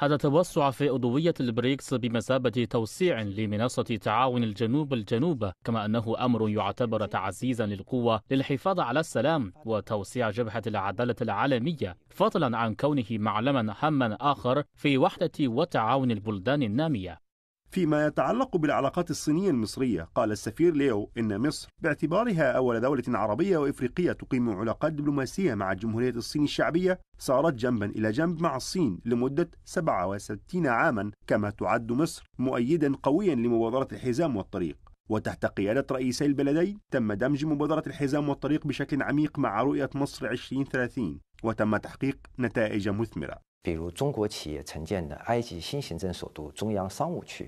هذا توسع في عضوية البريكس بمثابة توسيع لمنصة تعاون الجنوب الجنوب كما أنه أمر يعتبر تعزيزا للقوة للحفاظ على السلام وتوسيع جبهة العدالة العالمية فضلا عن كونه معلما هاما آخر في وحدة وتعاون البلدان النامية فيما يتعلق بالعلاقات الصينية المصرية قال السفير ليو إن مصر باعتبارها أول دولة عربية وإفريقية تقيم علاقات دبلوماسية مع جمهورية الصين الشعبية صارت جنبا إلى جنب مع الصين لمدة 67 عاما كما تعد مصر مؤيدا قويا لمبادرة الحزام والطريق وتحت قيادة رئيسي البلدين تم دمج مبادرة الحزام والطريق بشكل عميق مع رؤية مصر 2030 وتم تحقيق نتائج مثمرة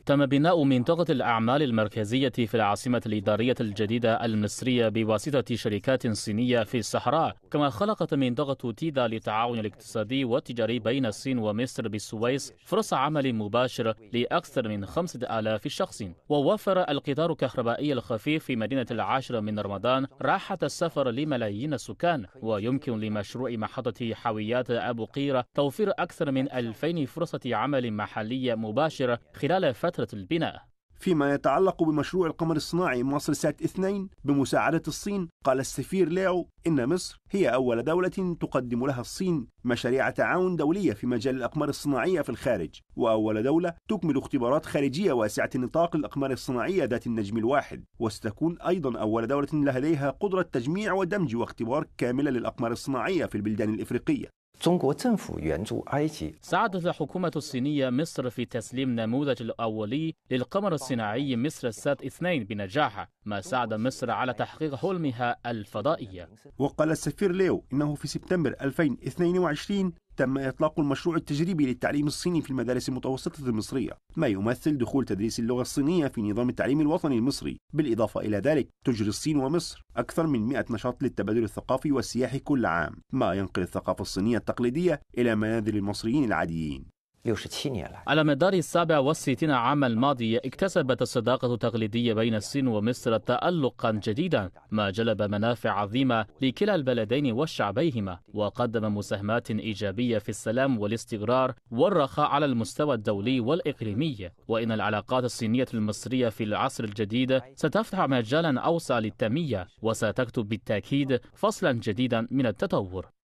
تم بناء منطقة الأعمال المركزية في العاصمة الإدارية الجديدة المصرية بواسطة شركات صينية في الصحراء كما خلقت منطقة تيدا للتعاون الاقتصادي والتجاري بين الصين ومصر بالسويس فرص عمل مباشر لأكثر من خمسة آلاف شخص ووفر القطار الكهربائي الخفيف في مدينة العاشرة من رمضان راحة السفر لملايين السكان ويمكن لمشروع محطة حاويات أبو قيرة توفير أكثر من 2000 فرصة عمل محلية مباشرة خلال فترة البناء فيما يتعلق بمشروع القمر الصناعي مصر سات اثنين بمساعدة الصين قال السفير ليو إن مصر هي أول دولة تقدم لها الصين مشاريع تعاون دولية في مجال الأقمار الصناعية في الخارج وأول دولة تكمل اختبارات خارجية واسعة النطاق للأقمار الصناعية ذات النجم الواحد وستكون أيضا أول دولة لديها قدرة تجميع ودمج واختبار كاملة للأقمار الصناعية في البلدان الإفريقية ساعدت الحكومة الصينية مصر في تسليم نموذج الأولي للقمر الصناعي مصر السات 2 بنجاح ما ساعد مصر على تحقيق حلمها الفضائية وقال السفير ليو إنه في سبتمبر 2022 تم إطلاق المشروع التجريبي للتعليم الصيني في المدارس المتوسطة المصرية ما يمثل دخول تدريس اللغة الصينية في نظام التعليم الوطني المصري بالإضافة إلى ذلك تجري الصين ومصر أكثر من 100 نشاط للتبادل الثقافي والسياحي كل عام ما ينقل الثقافة الصينية التقليدية إلى منازل المصريين العاديين على مدار السابع والستين عام الماضي اكتسبت الصداقة التقليدية بين الصين ومصر تألقا جديدا ما جلب منافع عظيمة لكلا البلدين وشعبيهما وقدم مساهمات إيجابية في السلام والاستقرار والرخاء على المستوى الدولي والإقليمي وإن العلاقات الصينية المصرية في العصر الجديد ستفتح مجالا أوسع للتنمية وستكتب بالتأكيد فصلا جديدا من التطور